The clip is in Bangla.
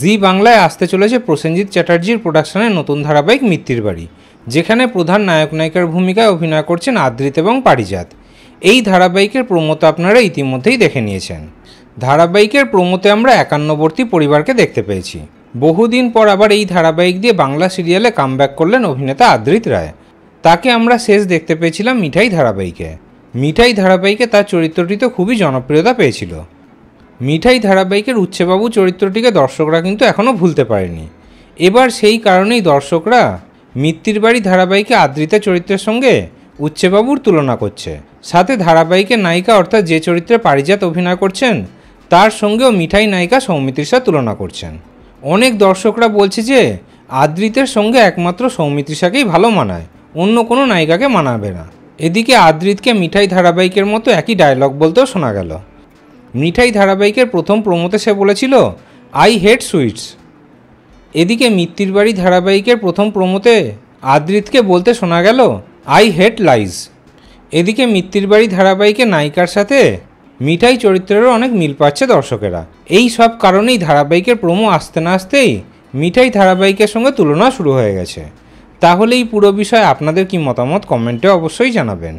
জি বাংলায় আসতে চলেছে প্রসেনজিৎ চ্যাটার্জির প্রোডাকশনের নতুন ধারাবাহিক মৃত্যুর বাড়ি যেখানে প্রধান নায়ক নায়িকার ভূমিকায় অভিনয় করছেন আদ্রিত এবং পারিজাত এই ধারাবাহিকের প্রমোতে আপনারা ইতিমধ্যেই দেখে নিয়েছেন ধারাবাহিকের প্রমোতে আমরা একান্নবর্তী পরিবারকে দেখতে পেয়েছি বহুদিন পর আবার এই ধারাবাহিক দিয়ে বাংলা সিরিয়ালে কামব্যাক করলেন অভিনেতা আদ্রিত রায় তাকে আমরা শেষ দেখতে পেয়েছিলাম মিঠাই ধারাবাহিকে মিঠাই ধারাবাহিকে তার চরিত্রটি তো খুবই জনপ্রিয়তা পেয়েছিল মিঠাই ধারাবাহিকের উচ্ছেবাবু চরিত্রটিকে দর্শকরা কিন্তু এখনও ভুলতে পারেনি এবার সেই কারণেই দর্শকরা মিত্তির বাড়ি ধারাবাহিকে আদ্রিতা চরিত্রের সঙ্গে উচ্ছেবাবুর তুলনা করছে সাথে ধারাবাহিকে নায়িকা অর্থাৎ যে চরিত্রে পারিজাত অভিনয় করছেন তার সঙ্গেও মিঠাই নায়িকা সৌমিত্রিষা তুলনা করছেন অনেক দর্শকরা বলছে যে আদ্রিতের সঙ্গে একমাত্র সৌমিত্রিষাকেই ভালো মানায় অন্য কোনো নায়িকাকে মানাবে না এদিকে আদ্রিতকে মিঠাই ধারাবাহিকের মতো একই ডায়লগ বলতেও শোনা গেল মিঠাই ধারাবাহিকের প্রথম প্রমোতে সে বলেছিল আই হেড সুইটস এদিকে মিত্তির বাড়ি ধারাবাহিকের প্রথম প্রমোতে আদৃতকে বলতে শোনা গেল আই হেড লাইজ এদিকে মিত্তির বাড়ি ধারাবাহিকে নায়িকার সাথে মিঠাই চরিত্রেরও অনেক মিল পাচ্ছে দর্শকেরা এই সব কারণেই ধারাবাহিকের প্রমো আসতে না আসতেই মিঠাই ধারাবাহিকের সঙ্গে তুলনা শুরু হয়ে গেছে তাহলে এই পুরো বিষয়ে আপনাদের কি মতামত কমেন্টে অবশ্যই জানাবেন